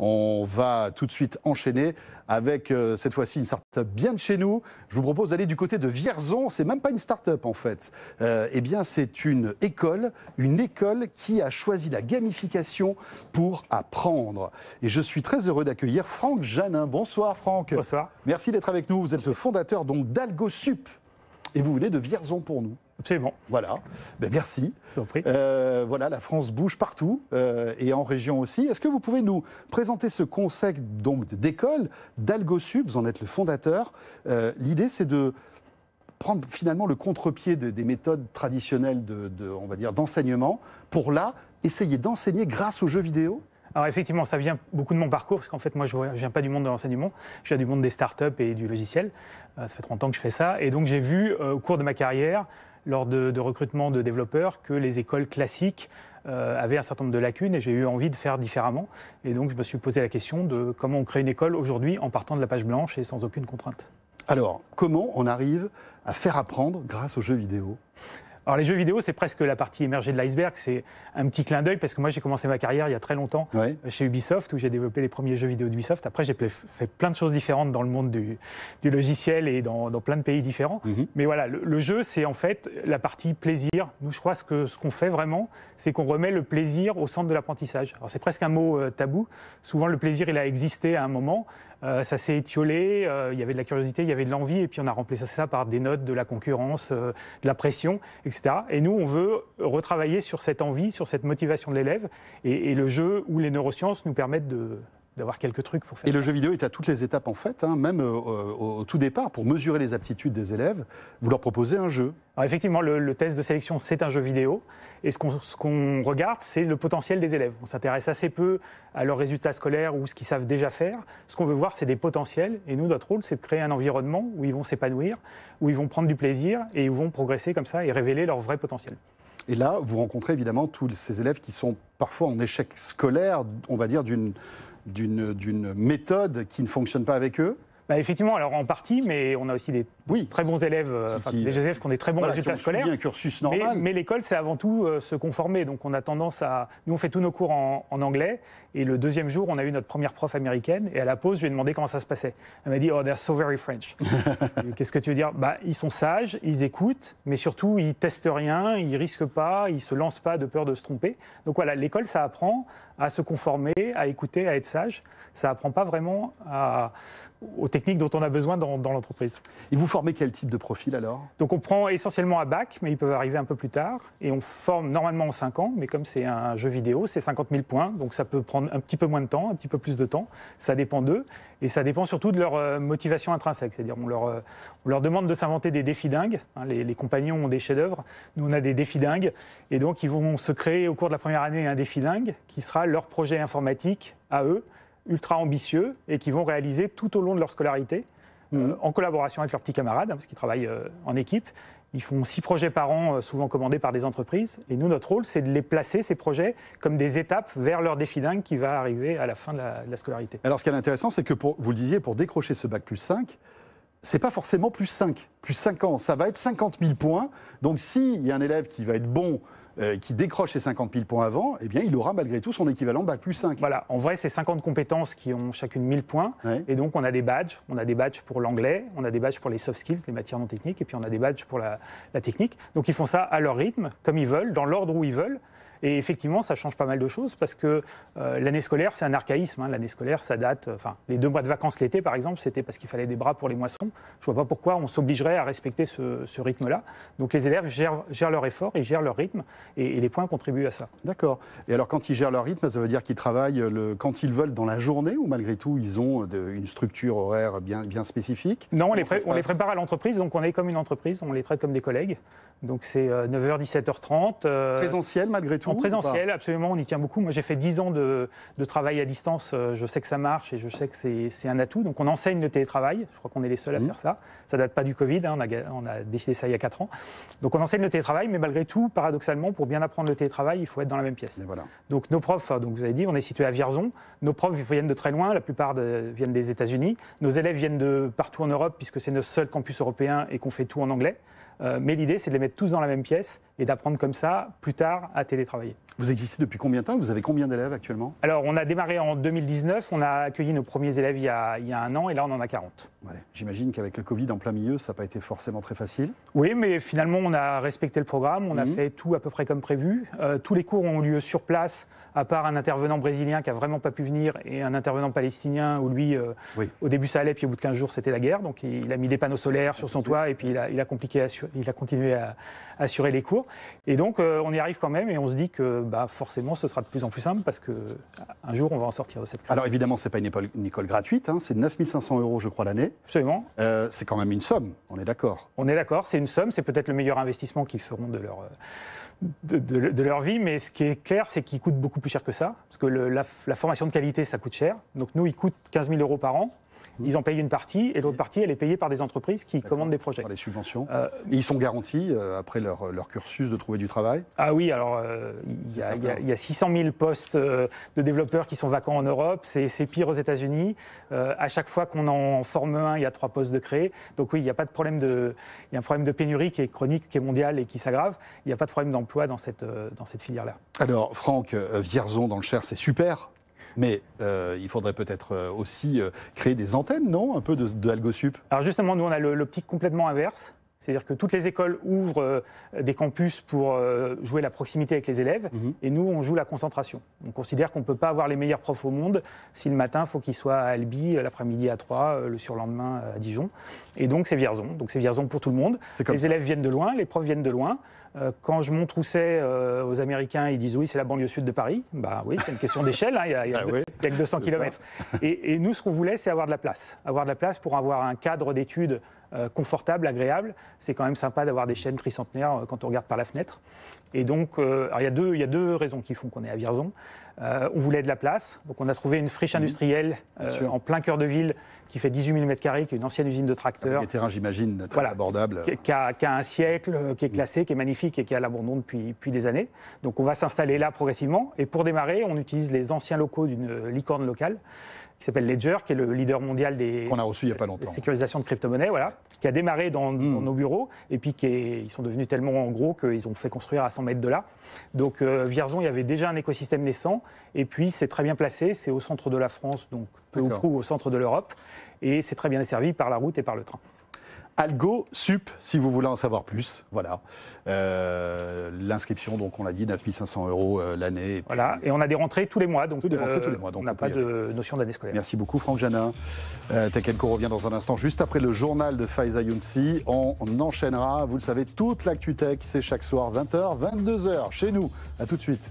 On va tout de suite enchaîner avec euh, cette fois-ci une start-up bien de chez nous. Je vous propose d'aller du côté de Vierzon. C'est même pas une start-up en fait. Euh, eh bien, c'est une école, une école qui a choisi la gamification pour apprendre. Et je suis très heureux d'accueillir Franck Jeannin. Bonsoir Franck. Bonsoir. Merci d'être avec nous. Vous êtes le fondateur donc d'AlgoSup et vous venez de Vierzon pour nous. Absolument. Voilà. Ben, merci. Surpris. Euh, – voilà, la France bouge partout euh, et en région aussi. Est-ce que vous pouvez nous présenter ce concept d'école d'Algosub Vous en êtes le fondateur. Euh, l'idée, c'est de prendre finalement le contre-pied des méthodes traditionnelles de, on va dire, d'enseignement pour là essayer d'enseigner grâce aux jeux vidéo. Alors effectivement, ça vient beaucoup de mon parcours, parce qu'en fait, moi, je ne viens pas du monde de l'enseignement, je viens du monde des startups et du logiciel. ça fait 30 ans que je fais ça. Et donc, j'ai vu, au cours de ma carrière, lors de, recrutement de développeurs que les écoles classiques euh, avaient un certain nombre de lacunes et j'ai eu envie de faire différemment. Et donc je me suis posé la question de comment on crée une école aujourd'hui en partant de la page blanche et sans aucune contrainte. Alors, comment on arrive à faire apprendre grâce aux jeux vidéo alors les jeux vidéo, c'est presque la partie émergée de l'iceberg, c'est un petit clin d'œil parce que moi j'ai commencé ma carrière il y a très longtemps euh, chez Ubisoft où j'ai développé les premiers jeux vidéo d'Ubisoft. Après j'ai fait plein de choses différentes dans le monde du, logiciel et dans, plein de pays différents. Mhm. Mais voilà, le, jeu c'est en fait la partie plaisir. Nous je crois que ce qu'on fait vraiment, c'est qu'on remet le plaisir au centre de l'apprentissage. Alors c'est presque un mot euh, tabou. Souvent le plaisir il a existé à un moment. Euh, ça s'est étiolé, euh, il y avait de la curiosité, il y avait de l'envie, et puis on a remplacé ça par des notes de la concurrence, euh, de la pression, etc. Et nous, on veut retravailler sur cette envie, sur cette motivation de l'élève, et, le jeu où les neurosciences nous permettent de, d'avoir quelques trucs pour faire. Et le jeu vidéo est à toutes les étapes en fait, hein, même euh, euh, au, tout départ, pour mesurer les aptitudes des élèves, vous leur proposez un jeu. Alors effectivement, le, test de sélection, c'est un jeu vidéo, et ce qu'on regarde, c'est le potentiel des élèves. On s'intéresse assez peu à leurs résultats scolaires ou ce qu'ils savent déjà faire. Ce qu'on veut voir, c'est des potentiels, et nous, notre rôle, c'est de créer un environnement où ils vont s'épanouir, où ils vont prendre du plaisir, et ils vont progresser comme ça et révéler leur vrai potentiel. Et là, vous rencontrez évidemment tous ces élèves qui sont parfois en échec scolaire, on va dire, d'une d'une méthode qui ne fonctionne pas avec eux bah, effectivement, alors en partie, mais on a aussi des oui. très bons élèves, des euh, élèves qui ont des très bons résultats scolaires. Un cursus normal. Mais, l'école, c'est avant tout euh, se conformer. Donc on a tendance à. Nous, on fait tous nos cours en, anglais. Et le deuxième jour, on a eu notre première prof américaine. Et à la pause, je lui ai demandé comment ça se passait. Elle m'a dit Oh, they're so very French. Euh, qu'est-ce que tu veux dire bah, Ils sont sages, ils écoutent, mais surtout, ils testent rien, ils risquent pas, ils se lancent pas de peur de se tromper. Donc voilà, l'école, ça apprend à se conformer, à écouter, à être sage. Ça apprend pas vraiment à, aux techniques dont on a besoin dans, l'entreprise. Il vous formez quel type de profil alors Donc on prend essentiellement à bac, mais ils peuvent arriver un peu plus tard. Et on forme normalement en 5 ans, mais comme c'est un jeu vidéo, c'est 50 000 points, donc ça peut prendre un petit peu moins de temps, un petit peu plus de temps. Ça dépend d'eux. Et ça dépend surtout de leur euh, motivation intrinsèque. C'est-à-dire on leur, euh, on leur demande de s'inventer des défis dingues. Hein. Les, compagnons ont des chefs-d'œuvre, nous on a des défis dingues. Et donc ils vont se créer au cours de la première année un défi dingue qui sera leur projet informatique à eux ultra ambitieux et qui vont réaliser tout au long de leur scolarité. Euh, en collaboration avec leurs petits camarades, hein, parce qu'ils travaillent euh, en équipe. Ils font six projets par an, euh, souvent commandés par des entreprises. Et nous, notre rôle, c'est de les placer, ces projets, comme des étapes vers leur défi dingue qui va arriver à la fin de la, scolarité. Alors, ce qui est intéressant, c'est que, vous le disiez, pour décrocher ce bac plus 5, c'est pas forcément plus 5, plus 5 ans, ça va être 50 000 points. Donc s'il y a un élève qui va être bon, euh, qui décroche ses 50 000 points avant, eh bien il aura malgré tout son équivalent bac plus 5. Voilà, en vrai c'est 50 compétences qui ont chacune 1000 points. Et donc on a des badges, on a des badges pour l'anglais, on a des badges pour les soft skills, les matières non techniques, et puis on a des badges pour la, la technique. Donc ils font ça à leur rythme, comme ils veulent, dans l'ordre où ils veulent. Et effectivement, ça change pas mal de choses parce que euh, l'année scolaire, c'est un archaïsme. Hein. L'année scolaire, ça date. Euh, enfin, les deux mois de vacances l'été, par exemple, c'était parce qu'il fallait des bras pour les moissons. Je vois pas pourquoi on s'obligerait à respecter ce, rythme-là. Donc les élèves gèrent, leur effort, et gèrent leur rythme et, les points contribuent à ça. D'accord. Et alors, quand ils gèrent leur rythme, ça veut dire qu'ils travaillent quand ils veulent dans la journée ou malgré tout, ils ont euh, une structure horaire bien, spécifique Non, on les, prépare à l'entreprise, donc on est comme une entreprise, on les traite comme des collègues. Donc c'est 9h, 17h30. Présentiel malgré tout en présentiel, absolument, on y tient beaucoup. Moi, j'ai fait 10 ans de, travail à distance. Euh, je sais que ça marche et je sais que c'est un atout. Donc, on enseigne le télétravail. Je crois qu'on est les seuls à faire ça. Ça date pas du Covid. Hein. On, a, décidé ça il y a 4 ans. Donc, on enseigne le télétravail, mais malgré tout, paradoxalement, pour bien apprendre le télétravail, il faut être dans la même pièce. Donc, nos profs, donc vous avez dit, on est situé à Vierzon. Nos profs viennent de très loin. La plupart viennent des États-Unis. Nos élèves viennent de partout en Europe, puisque c'est notre seul campus européen et qu'on fait tout en anglais. Euh, mais l'idée, c'est de les mettre tous dans la même pièce et d'apprendre comme ça, plus tard, à télétravailler. Vous existez depuis combien de temps Vous avez combien d'élèves actuellement Alors, on a démarré en 2019, on a accueilli nos premiers élèves il y a, un an, et là, on en a 40. J'imagine qu'avec le Covid en plein milieu, ça n'a pas été forcément très facile. Oui, mais finalement, on a respecté le programme, on a mmh. fait tout à peu près comme prévu. Euh, tous les cours ont lieu sur place, à part un intervenant brésilien qui a vraiment pas pu venir, et un intervenant palestinien où lui, euh, au début, ça allait, puis au bout de 15 jours, c'était la guerre. Donc, il, a mis des panneaux solaires sur son toit, et puis il a, compliqué à, il a continué à, assurer les cours. Et donc, euh, on y arrive quand même et on se dit que bah, forcément, ce sera de plus en plus simple parce qu'un jour, on va en sortir de cette crise. Alors, évidemment, ce n'est pas une école, gratuite. Hein, c'est 9500 euros, je crois, l'année. Absolument. Euh, c'est quand même une somme, on est d'accord. On est d'accord, c'est une somme. C'est peut-être le meilleur investissement qu'ils feront de leur, euh, de, leur vie. Mais ce qui est clair, c'est qu'ils coûtent beaucoup plus cher que ça. Parce que la, la formation de qualité, ça coûte cher. Donc, nous, ils coûtent 15 000 euros par an. Ils en payent une partie et l'autre partie, elle est payée par des entreprises qui commandent des projets. Par les subventions. Euh, ils sont garantis, euh, après euh, leur, cursus, de trouver du travail Ah oui, alors il, y a, 600 000 postes de développeurs qui sont vacants en Europe, c'est pire aux États-Unis. à chaque fois qu'on en forme un, il y a trois postes de créés. Donc oui, il n'y a pas de problème de. Il y a un problème de pénurie qui est chronique, qui est mondiale et qui s'aggrave. Il n'y a pas de problème d'emploi dans cette, dans cette filière-là. Alors, Franck, Vierzon dans le Cher, c'est super mais euh, il faudrait peut-être euh, aussi euh, créer des antennes, non Un peu de, de Algosup Alors justement, nous, on a l'optique complètement inverse. C'est-à-dire que toutes les écoles ouvrent des campus pour jouer la proximité avec les élèves, mhm. et nous, on joue la concentration. On considère qu'on ne peut pas avoir les meilleurs profs au monde si le matin, il faut qu'ils soient à Albi, l'après-midi à Troyes, le surlendemain à Dijon. Et donc, c'est Vierzon. Donc, c'est Vierzon pour tout le monde. Les élèves viennent de loin, les profs viennent de loin. Euh, quand je montre où c'est euh, aux Américains, ils disent oui, c'est la banlieue sud de Paris. Bah oui, c'est une question d'échelle, hein, il y a, quelques 200 km. Et, nous, ce qu'on voulait, c'est avoir de la place. Avoir de la place pour avoir un cadre d'études euh, confortable, agréable. C'est quand même sympa d'avoir des chaînes tricentenaires quand on regarde par la fenêtre. Et donc, il y, a deux, y a deux raisons qui font qu'on est à Vierzon. on voulait de la place, donc on a trouvé une friche mmh. industrielle en plein cœur de ville qui fait 18 000 m qui est une ancienne usine de tracteurs. Un des j'imagine, très abordable qui a un siècle, qui est mmh. classé, qui est magnifique et qui est à l'abandon depuis, des années. Donc on va s'installer là progressivement. Et pour démarrer, on utilise les anciens locaux d'une licorne locale qui s'appelle Ledger, qui est le leader mondial des on a sécurisation de crypto-monnaies, voilà, qui a démarré hmm. dans, nos bureaux et puis qui est, ils sont devenus tellement en gros qu'ils ont fait construire à 100 mètres de là. Donc euh, Vierzon, il y avait déjà un écosystème naissant et puis c'est très bien placé, c'est au centre de la France, donc peu ou prou au centre de l'Europe et c'est très bien desservi par la route et par le train. Algo Sup, si vous voulez en savoir plus. Voilà. Euh, l'inscription, donc, on l'a dit, 9500 euros euh, l'année. Voilà, et on a des rentrées tous les mois. Donc, tous les mois. Euh, on n'a pas de notion d'année scolaire. Merci beaucoup, Franck Janin. Euh, revient dans un instant, juste après le journal de Faiza Younsi. On, on, enchaînera, vous le savez, toute l'actu tech. C'est chaque soir, 20h, 22h, chez nous. À tout de suite.